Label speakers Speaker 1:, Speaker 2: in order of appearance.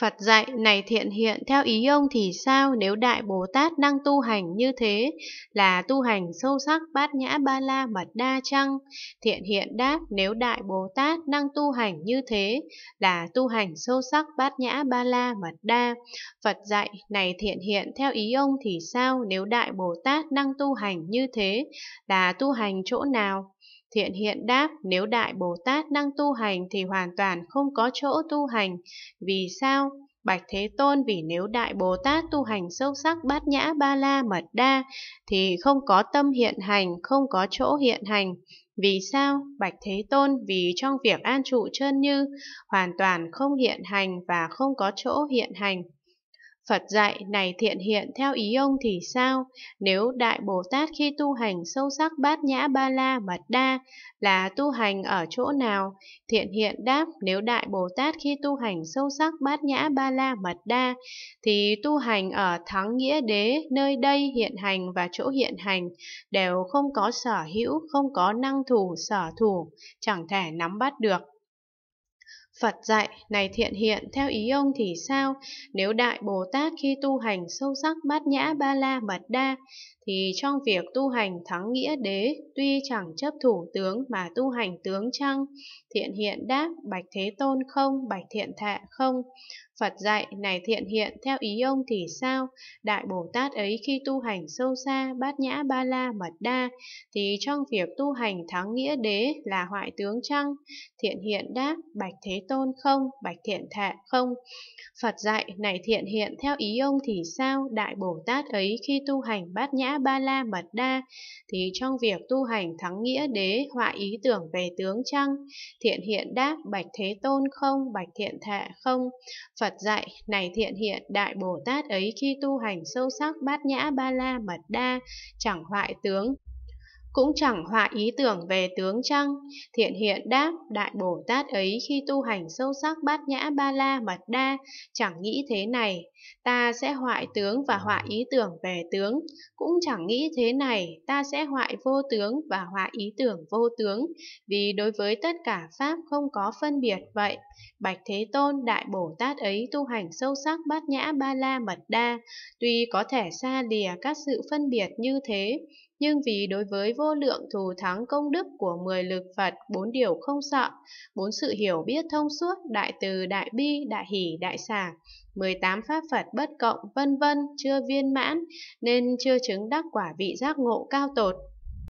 Speaker 1: Phật dạy này thiện hiện theo ý ông thì sao nếu Đại Bồ Tát đang tu hành như thế là tu hành sâu sắc bát nhã ba la mật đa chăng? Thiện hiện đáp nếu Đại Bồ Tát đang tu hành như thế là tu hành sâu sắc bát nhã ba la mật đa. Phật dạy này thiện hiện theo ý ông thì sao nếu Đại Bồ Tát đang tu hành như thế là tu hành chỗ nào? Thiện hiện đáp, nếu Đại Bồ Tát đang tu hành thì hoàn toàn không có chỗ tu hành. Vì sao? Bạch Thế Tôn vì nếu Đại Bồ Tát tu hành sâu sắc bát nhã ba la mật đa thì không có tâm hiện hành, không có chỗ hiện hành. Vì sao? Bạch Thế Tôn vì trong việc an trụ chân như hoàn toàn không hiện hành và không có chỗ hiện hành. Phật dạy này thiện hiện theo ý ông thì sao? Nếu Đại Bồ Tát khi tu hành sâu sắc bát nhã ba la mật đa là tu hành ở chỗ nào? Thiện hiện đáp nếu Đại Bồ Tát khi tu hành sâu sắc bát nhã ba la mật đa thì tu hành ở thắng nghĩa đế nơi đây hiện hành và chỗ hiện hành đều không có sở hữu, không có năng thủ sở thủ, chẳng thể nắm bắt được. Phật dạy, này thiện hiện, theo ý ông thì sao? Nếu Đại Bồ Tát khi tu hành sâu sắc bát nhã ba la mật đa, thì trong việc tu hành thắng nghĩa đế tuy chẳng chấp thủ tướng mà tu hành tướng chăng thiện hiện đáp bạch thế tôn không bạch thiện thạ không phật dạy này thiện hiện theo ý ông thì sao đại bồ tát ấy khi tu hành sâu xa bát nhã ba la mật đa thì trong việc tu hành thắng nghĩa đế là hoại tướng chăng thiện hiện đáp bạch thế tôn không bạch thiện thạ không phật dạy này thiện hiện theo ý ông thì sao đại bồ tát ấy khi tu hành bát nhã ngã ba la mật đa thì trong việc tu hành thắng nghĩa đế họa ý tưởng về tướng trăng thiện hiện đáp bạch thế tôn không bạch thiện thệ không phật dạy này thiện hiện đại bồ tát ấy khi tu hành sâu sắc bát nhã ba la mật đa chẳng hoại tướng cũng chẳng họa ý tưởng về tướng chăng Thiện hiện đáp, Đại Bồ Tát ấy khi tu hành sâu sắc bát nhã ba la mật đa, chẳng nghĩ thế này, ta sẽ hoại tướng và họa ý tưởng về tướng, cũng chẳng nghĩ thế này, ta sẽ hoại vô tướng và họa ý tưởng vô tướng, vì đối với tất cả Pháp không có phân biệt vậy. Bạch Thế Tôn, Đại Bồ Tát ấy tu hành sâu sắc bát nhã ba la mật đa, tuy có thể xa lìa các sự phân biệt như thế, nhưng vì đối với vô lượng thù thắng công đức của mười lực Phật bốn điều không sợ, bốn sự hiểu biết thông suốt, đại từ, đại bi, đại hỷ, đại xả, 18 pháp Phật bất cộng, vân vân, chưa viên mãn, nên chưa chứng đắc quả vị giác ngộ cao tột.